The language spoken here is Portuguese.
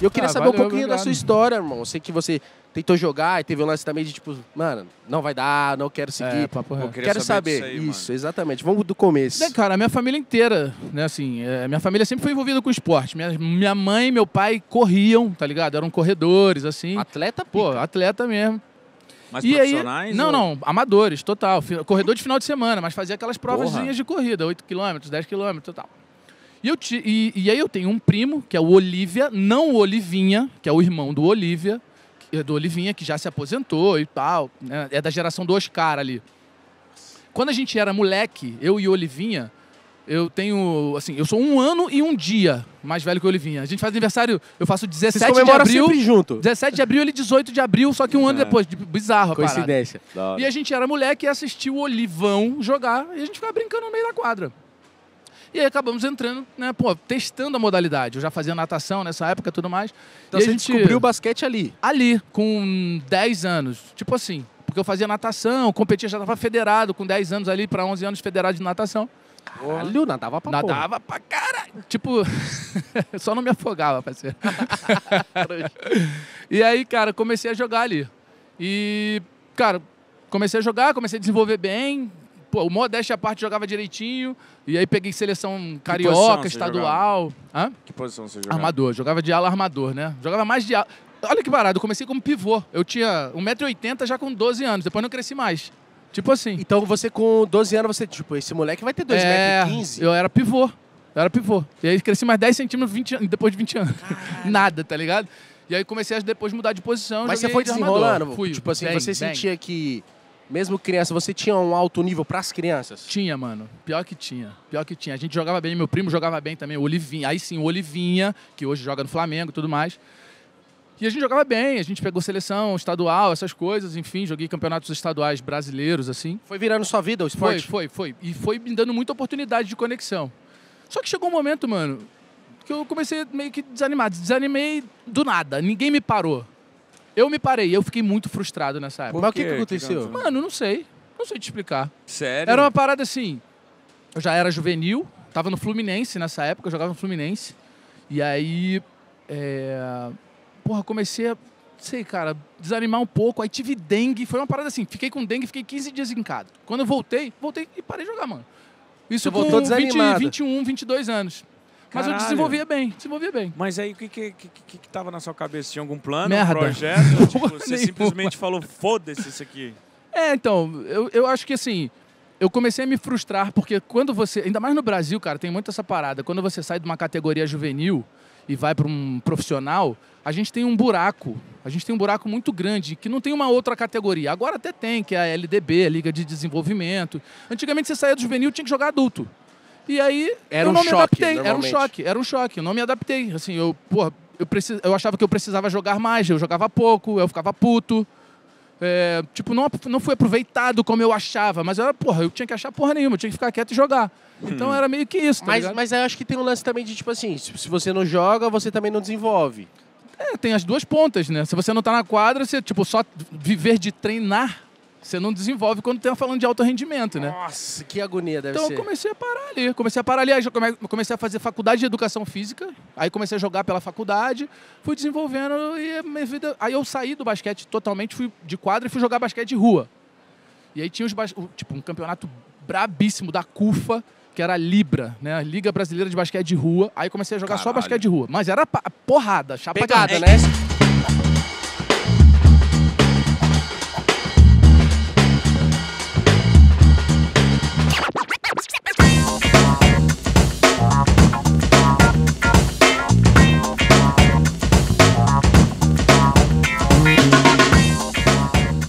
E eu queria ah, saber valeu, um pouquinho obrigado. da sua história, irmão. Eu sei que você tentou jogar e teve um lance também de tipo, mano, não vai dar, não quero seguir. É, papo Quero saber. saber. Aí, Isso, mano. exatamente. Vamos do começo. É, cara, a minha família inteira, né, assim, é, minha família sempre foi envolvida com esporte. Minha, minha mãe e meu pai corriam, tá ligado? Eram corredores, assim. Atleta, pica. pô, atleta mesmo. Mas e profissionais? Aí, não, ou... não, amadores, total. Corredor de final de semana, mas fazia aquelas provazinhas de corrida, 8 km, 10 km total. tal. E, eu e, e aí eu tenho um primo, que é o Olivia, não o Olivinha, que é o irmão do Olivia, do Olivinha, que já se aposentou e tal. Né? É da geração do Oscar ali. Quando a gente era moleque, eu e Olivinha, eu tenho, assim, eu sou um ano e um dia mais velho que o Olivinha. A gente faz aniversário, eu faço 17 de abril. junto. 17 de abril, e 18 de abril, só que um é. ano ah. depois. Bizarro, Coincidência. E a gente era moleque e assistiu o Olivão jogar e a gente ficava brincando no meio da quadra. E aí acabamos entrando, né, pô, testando a modalidade. Eu já fazia natação nessa época tudo mais. Então e você a gente descobriu o basquete ali? Ali, com 10 anos. Tipo assim, porque eu fazia natação, competia, já estava federado com 10 anos ali para 11 anos federado de natação. Caralho, nadava pra Nadava porra. pra caralho. Tipo, só não me afogava, parceiro. e aí, cara, comecei a jogar ali. E, cara, comecei a jogar, comecei a desenvolver bem, Pô, o Modeste à parte jogava direitinho. E aí peguei seleção carioca, estadual. Hã? Que posição você jogava? Armador. Jogava de ala armador, né? Jogava mais de ala. Olha que barato, eu comecei como pivô. Eu tinha 1,80m já com 12 anos, depois não cresci mais. Tipo assim. Então você com 12 anos, você, tipo, esse moleque vai ter 2,15m. É, eu era pivô. Eu era pivô. E aí cresci mais 10 centímetros 20 anos, depois de 20 anos. Nada, tá ligado? E aí comecei a depois mudar de posição. Mas você foi desenrolando? Fui. Tipo assim, bem, você bem. sentia que mesmo criança, você tinha um alto nível para as crianças? Tinha, mano. Pior que tinha. Pior que tinha. A gente jogava bem, meu primo jogava bem também, o Olivinha. Aí sim, o Olivinha, que hoje joga no Flamengo e tudo mais. E a gente jogava bem, a gente pegou seleção estadual, essas coisas, enfim, joguei campeonatos estaduais brasileiros, assim. Foi virando sua vida o esporte? Foi, foi, foi. E foi me dando muita oportunidade de conexão. Só que chegou um momento, mano, que eu comecei meio que desanimado Desanimei do nada, ninguém me parou. Eu me parei, eu fiquei muito frustrado nessa época. Por Mas o que, que aconteceu? Mano, não sei. Não sei te explicar. Sério? Era uma parada assim. Eu já era juvenil, tava no Fluminense nessa época, eu jogava no Fluminense. E aí. É... Porra, comecei a, sei, cara, desanimar um pouco. Aí tive dengue, foi uma parada assim. Fiquei com dengue, fiquei 15 dias em casa. Quando eu voltei, voltei e parei de jogar, mano. Isso Você com voltou 20, 21, 22 anos. Mas eu desenvolvia bem, desenvolvia bem. Mas aí o que que, que, que, que tava na sua cabeça? Tinha algum plano, Merda. um projeto? tipo, você simplesmente falou, foda-se isso aqui. É, então, eu, eu acho que assim, eu comecei a me frustrar, porque quando você. Ainda mais no Brasil, cara, tem muito essa parada. Quando você sai de uma categoria juvenil e vai para um profissional, a gente tem um buraco. A gente tem um buraco muito grande, que não tem uma outra categoria. Agora até tem, que é a LDB, a Liga de Desenvolvimento. Antigamente você saía do juvenil tinha que jogar adulto. E aí era eu um não choque, me adaptei. Era um choque, era um choque. Eu não me adaptei. Assim, eu, porra, eu, precis... eu achava que eu precisava jogar mais, eu jogava pouco, eu ficava puto. É, tipo, não, não fui aproveitado como eu achava, mas era, porra, eu tinha que achar porra nenhuma, eu tinha que ficar quieto e jogar. Então hum. era meio que isso, tá mas, ligado? Mas eu acho que tem um lance também de, tipo assim, se você não joga, você também não desenvolve. É, tem as duas pontas, né? Se você não tá na quadra, você, tipo, só viver de treinar você não desenvolve quando tá falando de alto rendimento, né? Nossa, que agonia deve então, ser. Então eu comecei a parar ali. Comecei a parar ali, aí comecei a fazer faculdade de educação física, aí comecei a jogar pela faculdade, fui desenvolvendo e minha vida. Aí eu saí do basquete totalmente, fui de quadra e fui jogar basquete de rua. E aí tinha os bas... tipo um campeonato brabíssimo da CUFA, que era a Libra, né? A Liga Brasileira de Basquete de Rua. Aí comecei a jogar Caralho. só basquete de rua. Mas era porrada, chapa Pegada, né?